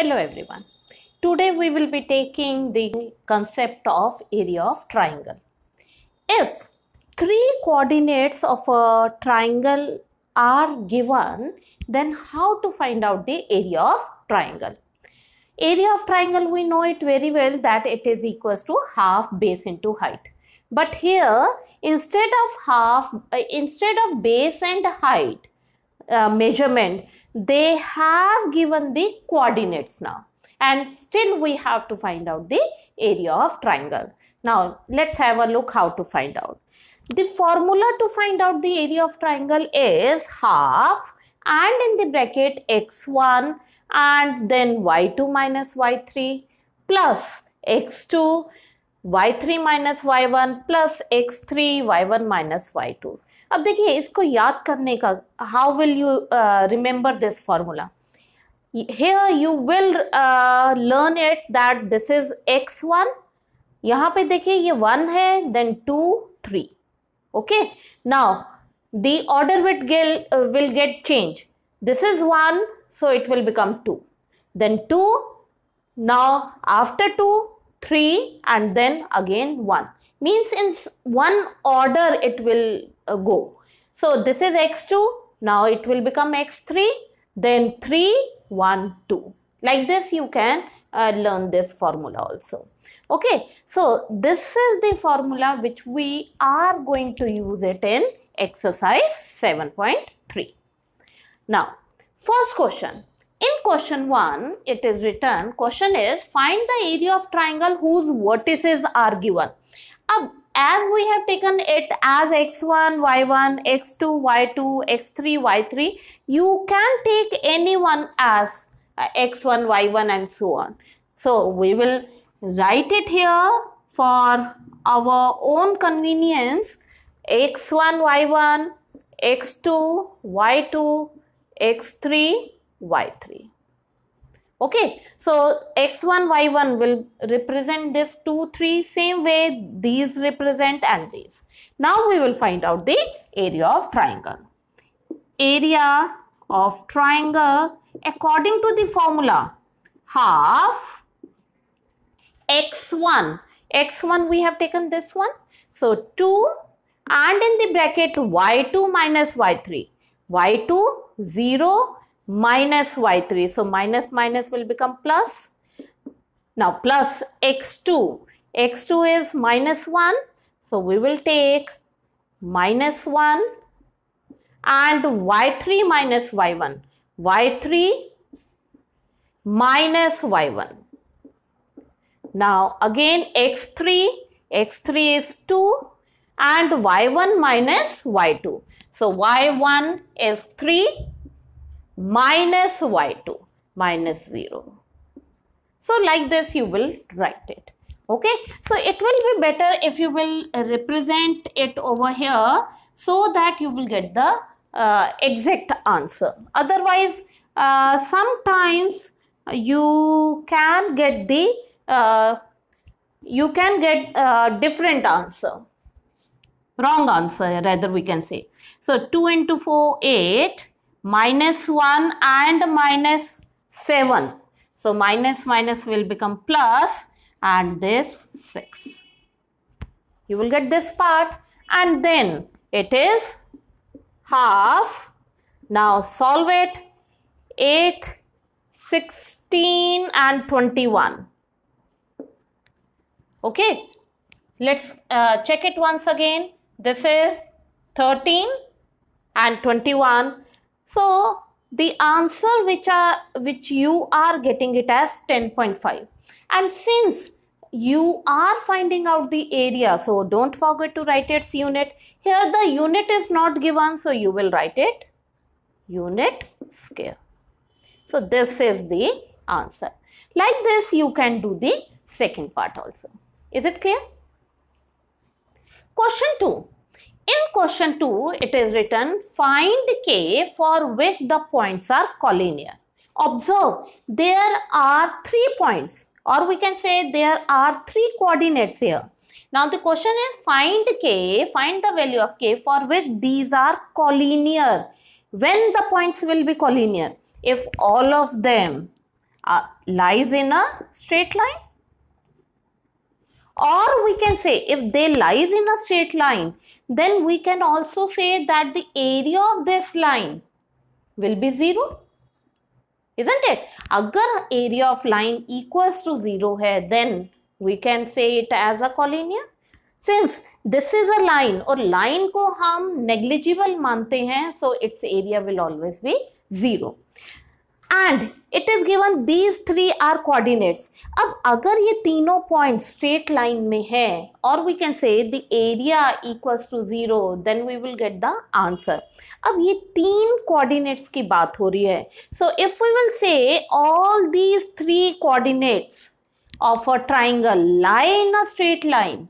Hello everyone. Today we will be taking the concept of area of triangle. If three coordinates of a triangle are given, then how to find out the area of triangle? Area of triangle we know it very well that it is equals to half base into height. But here instead of half, uh, instead of base and height, uh, measurement, they have given the coordinates now. And still we have to find out the area of triangle. Now, let's have a look how to find out. The formula to find out the area of triangle is half and in the bracket x1 and then y2 minus y3 plus x2 Y three minus Y one plus X three Y one minus Y two अब देखिए इसको याद करने का how will you remember this formula here you will learn it that this is X one यहाँ पे देखिए ये वन है then two three okay now the order wit gale will get change this is one so it will become two then two now after to 3 and then again 1. Means in one order it will uh, go. So this is x2. Now it will become x3. Then 3, 1, 2. Like this you can uh, learn this formula also. Okay. So this is the formula which we are going to use it in exercise 7.3. Now first question in question 1, it is written, question is find the area of triangle whose vertices are given. Ab, as we have taken it as x1, y1, x2, y2, x3, y3, you can take anyone as uh, x1, y1 and so on. So, we will write it here for our own convenience x1, y1, x2, y2, x3, y3. Okay, so x1, y1 will represent this 2, 3 same way these represent and these. Now we will find out the area of triangle. Area of triangle according to the formula half x1. x1 we have taken this one. So 2 and in the bracket y2 minus y3. y2 0 minus y3. So minus minus will become plus. Now plus x2. x2 is minus 1. So we will take minus 1 and y3 minus y1. y3 minus y1. Now again x3, x3 is 2 and y1 minus y2. So y1 is 3 minus y2 minus 0. So like this you will write it. Okay. So it will be better if you will represent it over here so that you will get the uh, exact answer. Otherwise uh, sometimes you can get the uh, you can get a uh, different answer wrong answer rather we can say so 2 into 4 8 minus 1 and minus 7. So minus minus will become plus and this 6. You will get this part and then it is half. Now solve it 8, 16 and 21. Okay. Let's uh, check it once again. This is 13 and 21 so the answer which are which you are getting it as 10.5 and since you are finding out the area so don't forget to write its unit here the unit is not given so you will write it unit square so this is the answer like this you can do the second part also is it clear question 2 in question 2, it is written find k for which the points are collinear. Observe, there are three points or we can say there are three coordinates here. Now the question is find k, find the value of k for which these are collinear. When the points will be collinear? If all of them uh, lies in a straight line or we can say if they lies in a straight line then we can also say that the area of this line will be 0 isn't it agar area of line equals to 0 hai then we can say it as a collinear Since this is a line, or line को हम negligible मानते हैं so its area will always be zero. And it is given these three are coordinates अब अगर ये तीनों point straight line में है और we can say the area equals to zero then we will get the answer अब ये तीन कोऑर्डिनेट्स की बात हो रही है so if we will say all these three coordinates of a triangle lie in a straight line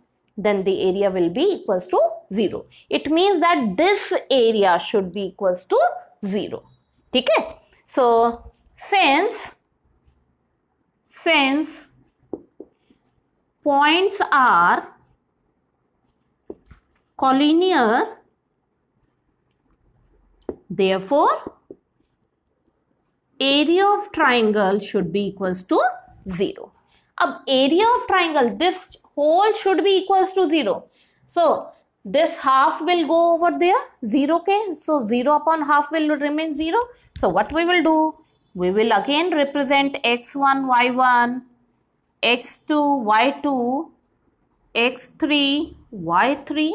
then the area will be equals to 0. It means that this area should be equals to 0. ठीक है? So, Since, since points are collinear, therefore, area of triangle should be equals to 0. Ab area of triangle, this whole should be equals to 0. So, this half will go over there 0k so 0 upon half will remain 0 so what we will do we will again represent x1, y1, x2, y2, x3, y3.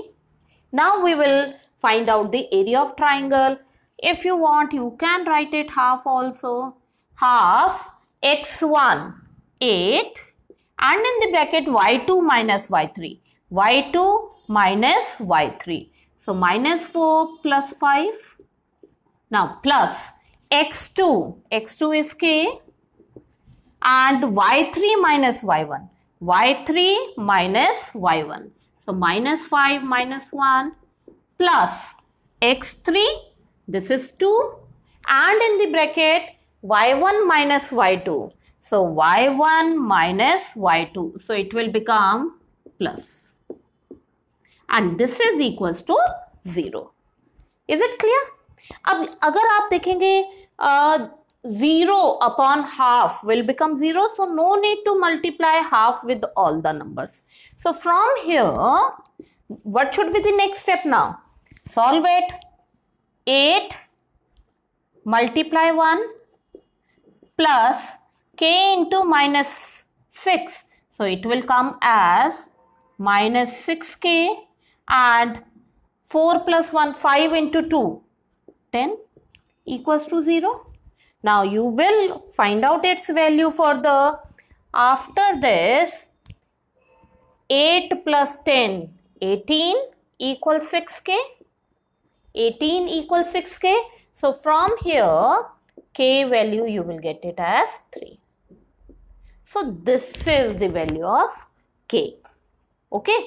Now we will find out the area of triangle. If you want, you can write it half also. Half x1, 8 and in the bracket y2 minus y3. y2 minus y3. So minus 4 plus 5. Now plus x2, x2 is k and y3 minus y1, y3 minus y1. So, minus 5 minus 1 plus x3, this is 2 and in the bracket y1 minus y2. So, y1 minus y2. So, it will become plus and this is equals to 0. Is it clear? अब अगर आप देखेंगे zero upon half will become zero so no need to multiply half with all the number so from here what should be the next step now solve it at multiply one plus K into minus six so it will come as minus six K and four plus one five into two 10 equals to 0. Now you will find out its value for the after this 8 plus 10 18 equals 6k 18 equals 6k so from here k value you will get it as 3 so this is the value of k okay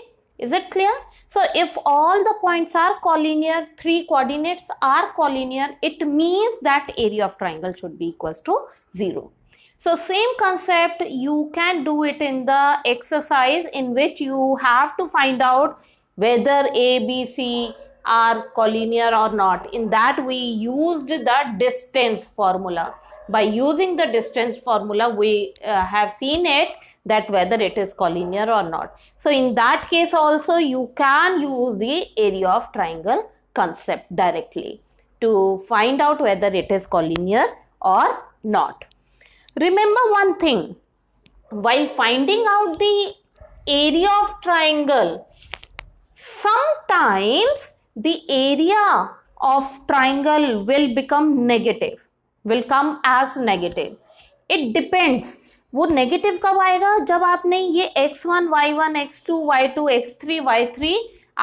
is it clear so if all the points are collinear, three coordinates are collinear, it means that area of triangle should be equals to 0. So same concept you can do it in the exercise in which you have to find out whether A, B, C are collinear or not. In that we used the distance formula by using the distance formula we uh, have seen it that whether it is collinear or not. So in that case also you can use the area of triangle concept directly to find out whether it is collinear or not. Remember one thing while finding out the area of triangle sometimes the area of triangle will become negative will come as negative. It depends. वो negative कब आएगा जब आपने ये X one x one y two x two y three Y three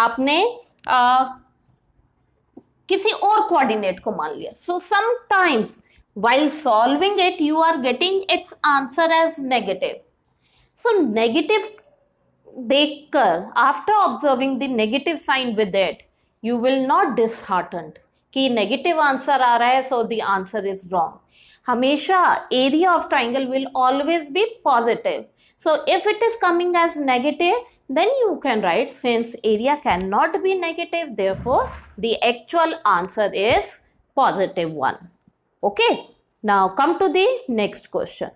आपने आ, किसी और कोऑर्डिनेट को मान लिया so sometimes while solving it you are getting its answer as negative so negative देखकर after observing the negative sign with it you will not disheartened कि negative answer आ रहा है so the answer is wrong हमेशा area of triangle will always be so if it is coming as negative, then you can write since area cannot be negative, therefore the actual answer is positive one. Okay. Now come to the next question.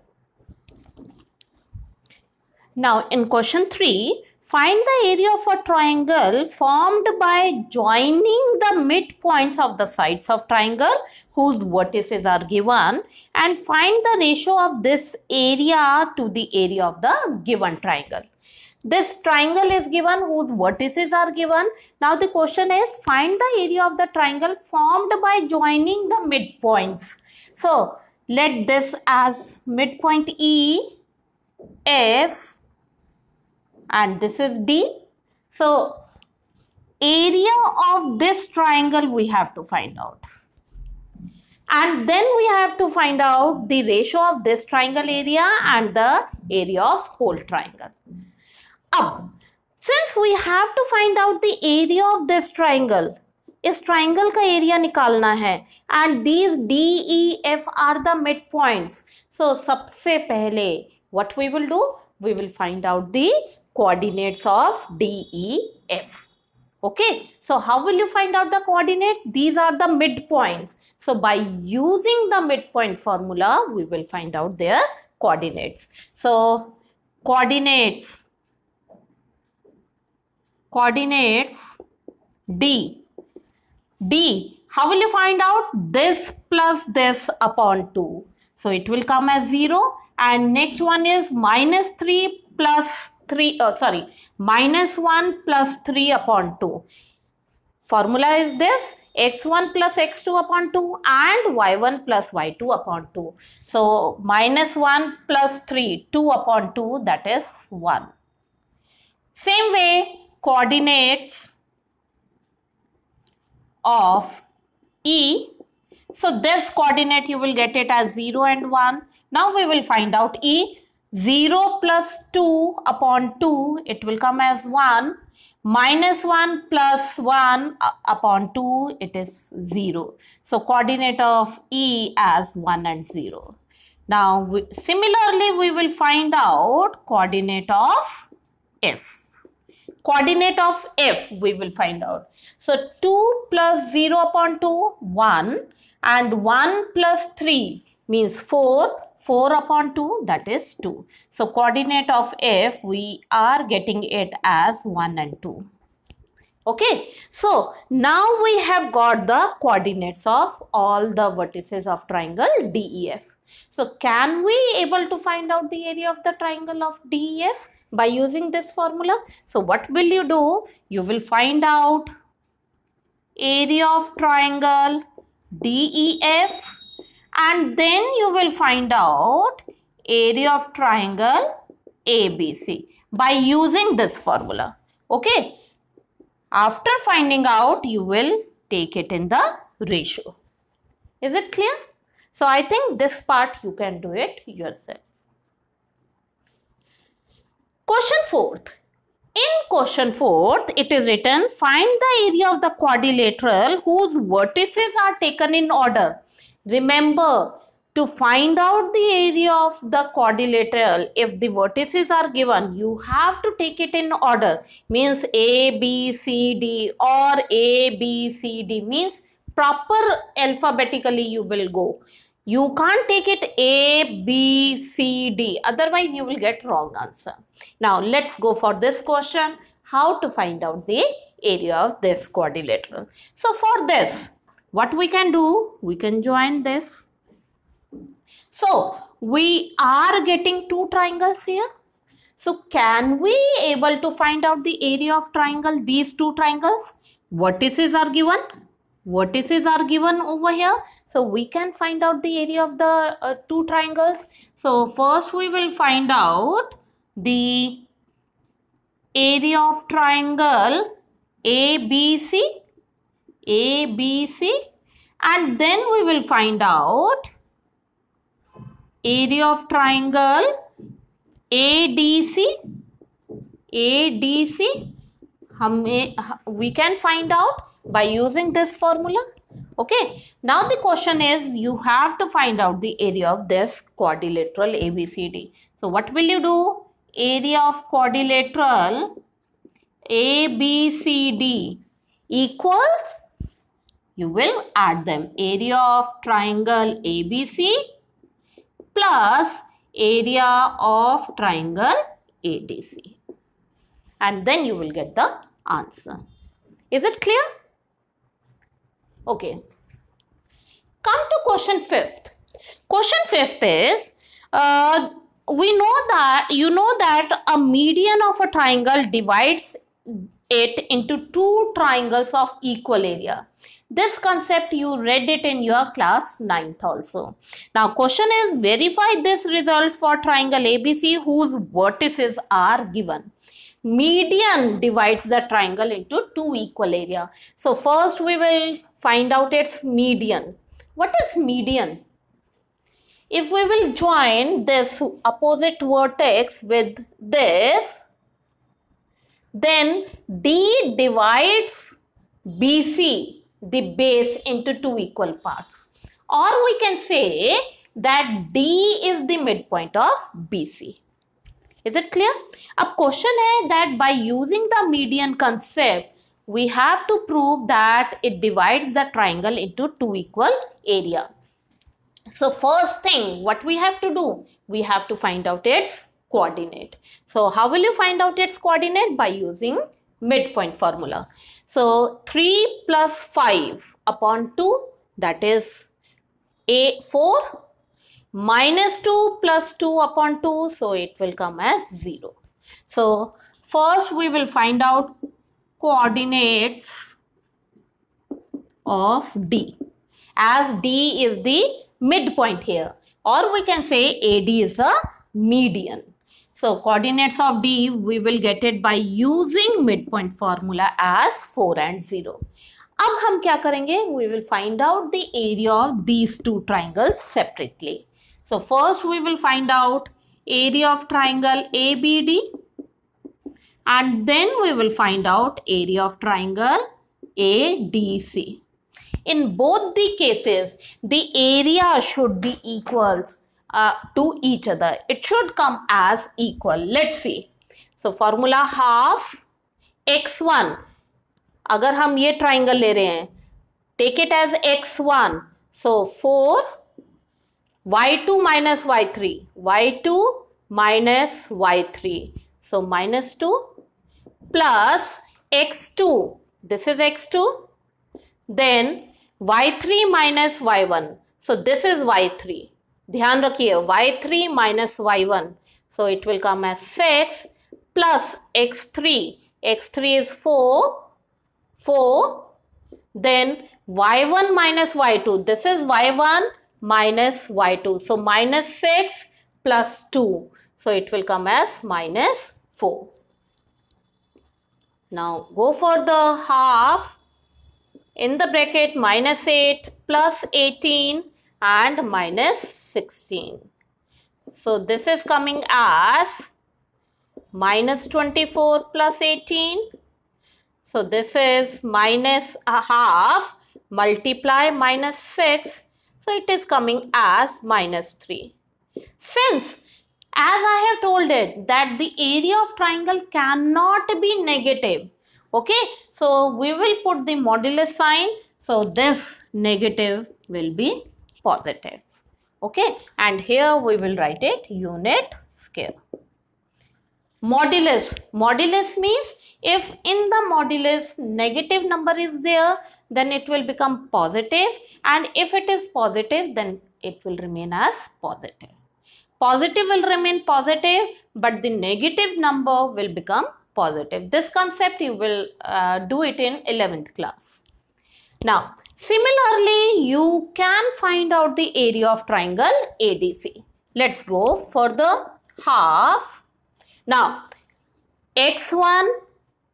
Now in question 3, Find the area of a triangle formed by joining the midpoints of the sides of triangle whose vertices are given and find the ratio of this area to the area of the given triangle. This triangle is given whose vertices are given. Now the question is find the area of the triangle formed by joining the midpoints. So let this as midpoint E, F and this is D. So area of this triangle we have to find out. And then we have to find out the ratio of this triangle area and the area of whole triangle. Now, since we have to find out the area of this triangle, इस triangle का area निकालना है and these D, E, F are the midpoints. So midpoints what सबसे पहले do? we will find out the coordinates of DEF. Okay, so how will you find out the coordinates? These are the midpoints. So by using the midpoint formula, we will find out their coordinates. So coordinates, coordinates D. D, how will you find out this plus this upon 2? So it will come as 0 and next one is minus 3 plus 3 uh, sorry minus 1 plus 3 upon 2 formula is this x1 plus x2 upon 2 and y1 plus y2 upon 2 so minus 1 plus 3 2 upon 2 that is 1 same way coordinates of E. So this coordinate you will get it as 0 and 1. Now we will find out E. 0 plus 2 upon 2, it will come as 1. Minus 1 plus 1 uh, upon 2, it is 0. So, coordinate of E as 1 and 0. Now, we, similarly, we will find out coordinate of F. Coordinate of F we will find out. So, 2 plus 0 upon 2, 1 and 1 plus 3 means 4 4 upon 2 that is 2. So coordinate of f we are getting it as 1 and 2. Okay. So now we have got the coordinates of all the vertices of triangle DEF. So can we able to find out the area of the triangle of DEF by using this formula? So what will you do? You will find out area of triangle DEF and then you will find out area of triangle ABC by using this formula. Okay. After finding out, you will take it in the ratio. Is it clear? So, I think this part you can do it yourself. Question 4th. In question 4th, it is written, find the area of the quadrilateral whose vertices are taken in order Remember, to find out the area of the quadrilateral, if the vertices are given, you have to take it in order. Means A, B, C, D or A, B, C, D means proper alphabetically you will go. You can't take it A, B, C, D. Otherwise, you will get wrong answer. Now, let's go for this question. How to find out the area of this quadrilateral. So, for this, what we can do? We can join this. So, we are getting two triangles here. So, can we able to find out the area of triangle, these two triangles? Vertices are given. Vertices are given over here. So, we can find out the area of the uh, two triangles. So, first we will find out the area of triangle ABC a, B, C and then we will find out area of triangle ADC ADC we can find out by using this formula okay now the question is you have to find out the area of this quadrilateral ABCD so what will you do area of quadrilateral ABCD equals you will add them. Area of triangle ABC plus area of triangle ADC. And then you will get the answer. Is it clear? Okay. Come to question fifth. Question fifth is, uh, we know that, you know that a median of a triangle divides it into two triangles of equal area. This concept you read it in your class 9th also. Now question is verify this result for triangle ABC whose vertices are given. Median divides the triangle into two equal area. So first we will find out its median. What is median? If we will join this opposite vertex with this, then D divides BC the base into two equal parts. Or we can say that D is the midpoint of BC. Is it clear? A question is that by using the median concept, we have to prove that it divides the triangle into two equal area. So first thing, what we have to do? We have to find out its coordinate. So how will you find out its coordinate? By using midpoint formula. So 3 plus 5 upon 2 that is a 4 minus 2 plus 2 upon 2 so it will come as 0. So first we will find out coordinates of D as D is the midpoint here or we can say AD is a median. So coordinates of D, we will get it by using midpoint formula as 4 and 0. अब We will find out the area of these two triangles separately. So first we will find out area of triangle ABD and then we will find out area of triangle ADC. In both the cases, the area should be equals uh, to each other. It should come as equal. Let's see. So formula half x one. अगर हम ये triangle ले रहे हैं take it as x one. So four y two minus y three. Y two minus y three. So minus two plus x two. this is x2 then y3 minus y1 so this is y3 ध्यान रखिए y3 three minus Y so so it will come as six plus 3 X3 three is four four then one one minus Y This this is one one minus y2. So minus 6 plus 2. So it will come as minus 4. Now go for the half. In the bracket minus 8 plus 18 and minus 16. So this is coming as minus 24 plus 18. So this is minus a half multiply minus 6. So it is coming as minus 3. Since as I have told it that the area of triangle cannot be negative. Okay. So we will put the modulus sign. So this negative will be positive. Okay, and here we will write it unit scale. Modulus. Modulus means if in the modulus negative number is there, then it will become positive and if it is positive, then it will remain as positive. Positive will remain positive, but the negative number will become positive. This concept you will uh, do it in 11th class. Now, Similarly, you can find out the area of triangle ADC. Let's go for the half. Now, x1,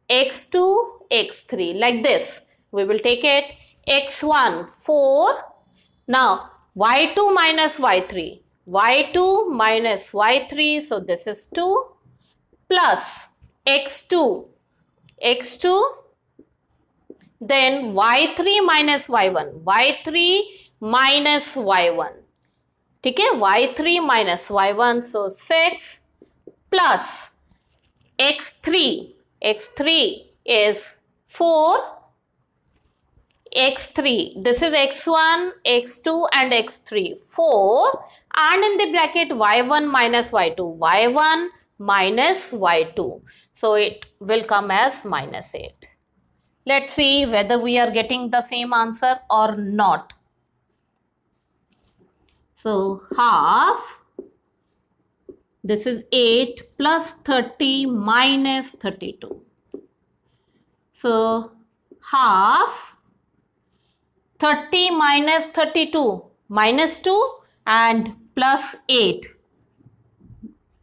x2, x3 like this. We will take it x1 4. Now, y2 minus y3. y2 minus y3. So, this is 2 plus x2. x2 then y3 minus y1. y3 minus y1. ठीक है y3 minus y1 so 6 plus plus x3 x3 is 4 x3 this is x1 x2 and x3 4 and in the bracket y1 minus y2 y1 minus y2 so it will come as minus 8 Let's see whether we are getting the same answer or not. So, half, this is 8 plus 30 minus 32. So, half 30 minus 32 minus 2 and plus 8.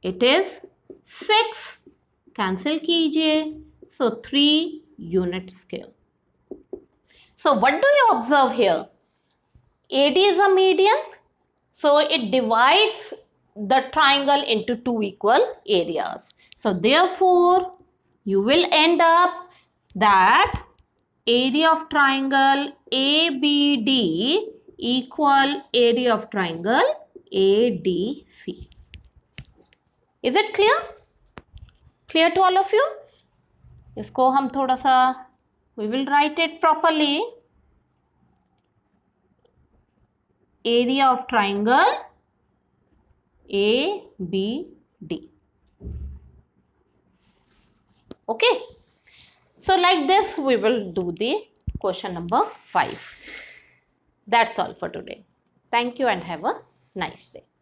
It is 6. Cancel कीजिए. So, 3 unit scale. So what do you observe here? AD is a median. So it divides the triangle into two equal areas. So therefore, you will end up that area of triangle ABD equal area of triangle ADC. Is it clear? Clear to all of you? इसको हम थोड़ा सा we will write it properly area of triangle A B D okay so like this we will do the question number five that's all for today thank you and have a nice day